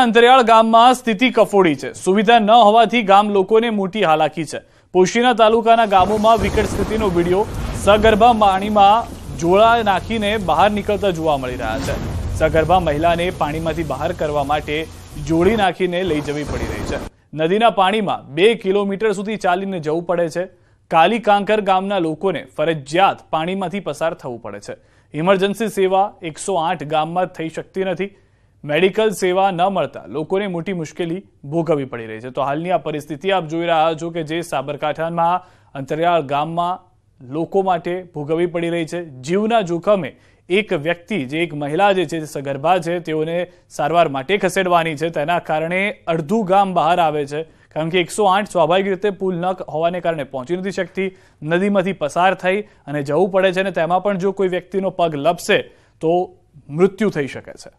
અંતરિયાળ ગામમાં સ્થિતિ કફોડી છે સુવિધા ન હોવાથી ગામ લોકોને મોટી હાલાકી છે પોશીના તાલુકાના ગામોમાં વિકટ સ્થિતિનો વિડીયો સગર્ભા પાણીમાં જોળા નાખીને બહાર નીકળતા જોવા મળી રહ્યા છે સગર્ભા મહિલાને પાણીમાંથી બહાર કરવા માટે જોડી નાખીને લઈ જવી પડી રહી છે નદીના પાણીમાં બે કિલોમીટર સુધી ચાલીને જવું પડે છે કાલી કાંકર ગામના લોકોને ફરજિયાત પાણીમાંથી પસાર થવું પડે છે ઇમરજન્સી સેવા એકસો ગામમાં થઈ શકતી નથી મેડિકલ સેવા ન મળતા લોકોને મોટી મુશ્કેલી ભોગવવી પડી રહી છે તો હાલની આ પરિસ્થિતિ આપ જોઈ રહ્યા છો કે જે સાબરકાંઠામાં અંતરિયાળ ગામમાં લોકો માટે ભોગવવી પડી રહી છે જીવના જોખમે એક વ્યક્તિ જે એક મહિલા જે છે સગર્ભા છે તેઓને સારવાર માટે ખસેડવાની છે તેના કારણે અડધું ગામ બહાર આવે છે કારણ કે એકસો આઠ સ્વાભાવિક રીતે પુલ ન હોવાને કારણે પહોંચી નથી શકતી નદીમાંથી પસાર થઈ અને જવું પડે છે અને તેમાં પણ જો કોઈ વ્યક્તિનો પગ લપસે તો મૃત્યુ થઈ શકે છે